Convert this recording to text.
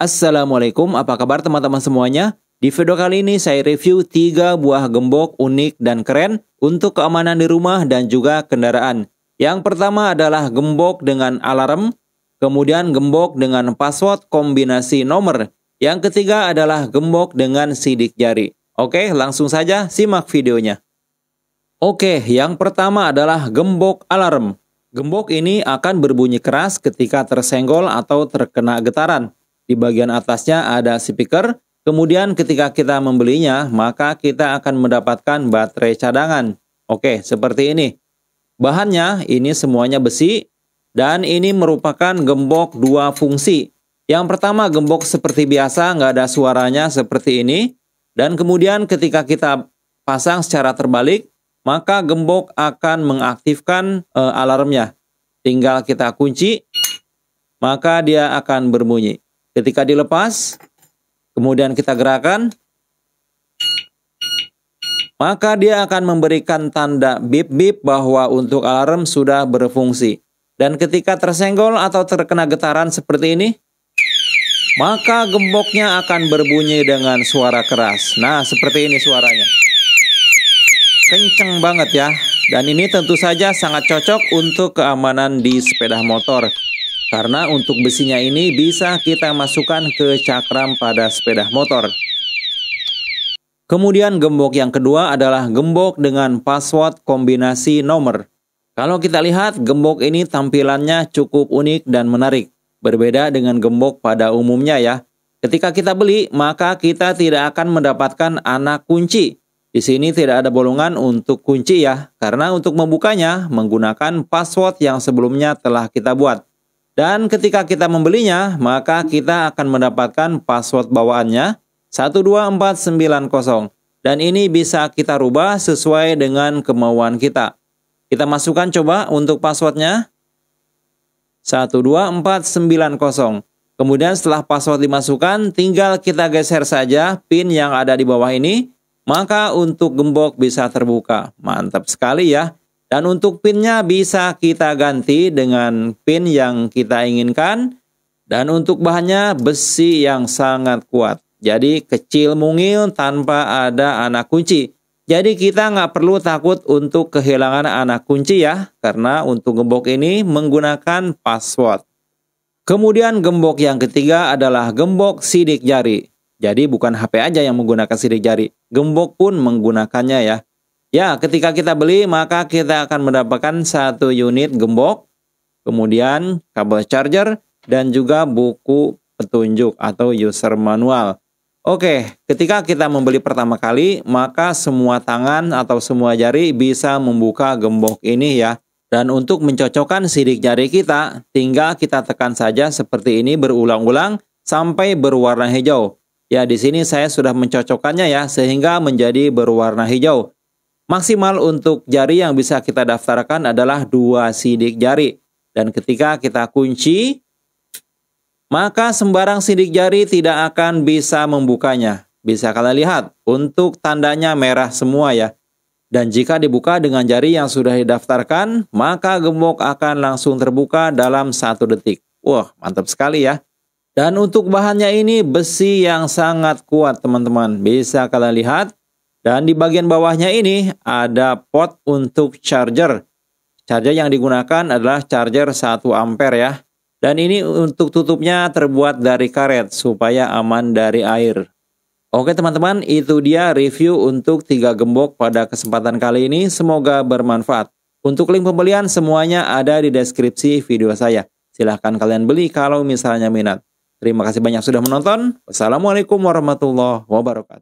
Assalamualaikum, apa kabar teman-teman semuanya? Di video kali ini saya review 3 buah gembok unik dan keren untuk keamanan di rumah dan juga kendaraan. Yang pertama adalah gembok dengan alarm, kemudian gembok dengan password kombinasi nomor. Yang ketiga adalah gembok dengan sidik jari. Oke, langsung saja simak videonya. Oke, yang pertama adalah gembok alarm. Gembok ini akan berbunyi keras ketika tersenggol atau terkena getaran. Di bagian atasnya ada speaker. Kemudian ketika kita membelinya, maka kita akan mendapatkan baterai cadangan. Oke, seperti ini. Bahannya ini semuanya besi dan ini merupakan gembok dua fungsi. Yang pertama gembok seperti biasa, nggak ada suaranya seperti ini. Dan kemudian ketika kita pasang secara terbalik, maka gembok akan mengaktifkan e, alarmnya. Tinggal kita kunci, maka dia akan berbunyi. Ketika dilepas, kemudian kita gerakan, maka dia akan memberikan tanda bip-bip bahwa untuk alarm sudah berfungsi. Dan ketika tersenggol atau terkena getaran seperti ini, maka gemboknya akan berbunyi dengan suara keras. Nah, seperti ini suaranya. Kenceng banget ya. Dan ini tentu saja sangat cocok untuk keamanan di sepeda motor. Karena untuk besinya ini bisa kita masukkan ke cakram pada sepeda motor. Kemudian gembok yang kedua adalah gembok dengan password kombinasi nomor. Kalau kita lihat, gembok ini tampilannya cukup unik dan menarik. Berbeda dengan gembok pada umumnya ya. Ketika kita beli, maka kita tidak akan mendapatkan anak kunci. Di sini tidak ada bolongan untuk kunci ya, karena untuk membukanya menggunakan password yang sebelumnya telah kita buat. Dan ketika kita membelinya, maka kita akan mendapatkan password bawaannya 12490. Dan ini bisa kita rubah sesuai dengan kemauan kita. Kita masukkan coba untuk passwordnya. 12490. Kemudian setelah password dimasukkan, tinggal kita geser saja pin yang ada di bawah ini. Maka untuk gembok bisa terbuka. Mantap sekali ya. Dan untuk pinnya bisa kita ganti dengan pin yang kita inginkan. Dan untuk bahannya besi yang sangat kuat. Jadi kecil mungil tanpa ada anak kunci. Jadi kita nggak perlu takut untuk kehilangan anak kunci ya. Karena untuk gembok ini menggunakan password. Kemudian gembok yang ketiga adalah gembok sidik jari. Jadi bukan HP aja yang menggunakan sidik jari. Gembok pun menggunakannya ya. Ya, ketika kita beli maka kita akan mendapatkan satu unit gembok, kemudian kabel charger dan juga buku petunjuk atau user manual. Oke, ketika kita membeli pertama kali, maka semua tangan atau semua jari bisa membuka gembok ini ya. Dan untuk mencocokkan sidik jari kita, tinggal kita tekan saja seperti ini berulang-ulang sampai berwarna hijau. Ya, di sini saya sudah mencocokkannya ya, sehingga menjadi berwarna hijau. Maksimal untuk jari yang bisa kita daftarkan adalah dua sidik jari. Dan ketika kita kunci, maka sembarang sidik jari tidak akan bisa membukanya. Bisa kalian lihat, untuk tandanya merah semua ya. Dan jika dibuka dengan jari yang sudah didaftarkan, maka gemuk akan langsung terbuka dalam satu detik. Wah, mantap sekali ya. Dan untuk bahannya ini besi yang sangat kuat teman-teman. Bisa kalian lihat, dan di bagian bawahnya ini ada pot untuk charger. Charger yang digunakan adalah charger 1 ampere ya. Dan ini untuk tutupnya terbuat dari karet supaya aman dari air. Oke teman-teman, itu dia review untuk 3 gembok pada kesempatan kali ini. Semoga bermanfaat. Untuk link pembelian semuanya ada di deskripsi video saya. Silahkan kalian beli kalau misalnya minat. Terima kasih banyak sudah menonton. Wassalamualaikum warahmatullahi wabarakatuh.